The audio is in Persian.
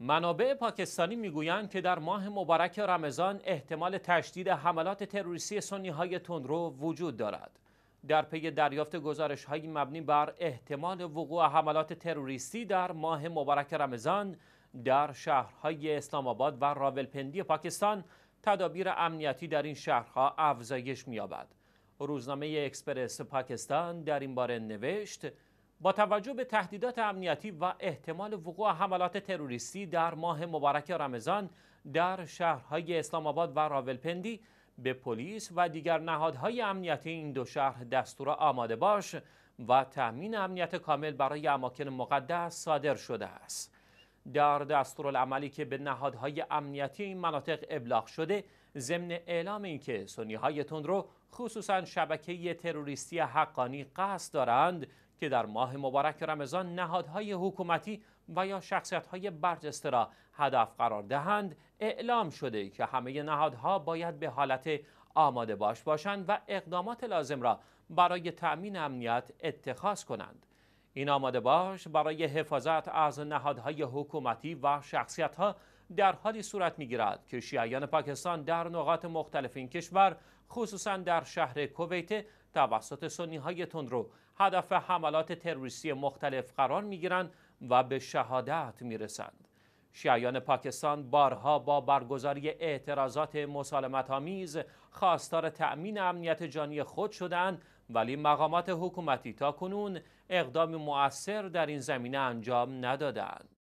منابع پاکستانی میگویند که در ماه مبارک رمضان احتمال تشدید حملات تروریستی سنی های تندرو وجود دارد. در پی دریافت گزارش های مبنی بر احتمال وقوع حملات تروریستی در ماه مبارک رمضان در شهرهای اسلام آباد و راولپندی پاکستان تدابیر امنیتی در این شهرها افزایش می‌یابد. روزنامه اکسپرس پاکستان در این باره نوشت با توجه به تهدیدات امنیتی و احتمال وقوع حملات تروریستی در ماه مبارک رمضان در شهرهای اسلام آباد و راولپندی به پلیس و دیگر نهادهای امنیتی این دو شهر دستور آماده باش و تأمین امنیت کامل برای اماکن مقدس صادر شده است. در دستورالعملی که به نهادهای امنیتی این مناطق ابلاغ شده ضمن اعلام اینکه سنی های تندرو خصوصا شبکه تروریستی حقانی قصد دارند که در ماه مبارک رمضان نهادهای حکومتی و یا شخصیتهای برجسته را هدف قرار دهند اعلام شده که همه نهادها باید به حالت آماده باش باشند و اقدامات لازم را برای تأمین امنیت اتخاذ کنند این آماده باش برای حفاظت از نهادهای حکومتی و شخصیتها در حالی صورت میگیرد که شیعیان پاکستان در نقاط مختلف این کشور خصوصا در شهر کویت توسط سنی های تندرو هدف حملات تروریستی مختلف قرار میگیرند و به شهادت میرسند شیعیان پاکستان بارها با برگزاری اعتراضات مسالمت آمیز خواستار تأمین امنیت جانی خود شدند ولی مقامات حکومتی تا کنون اقدام مؤثر در این زمینه انجام ندادند.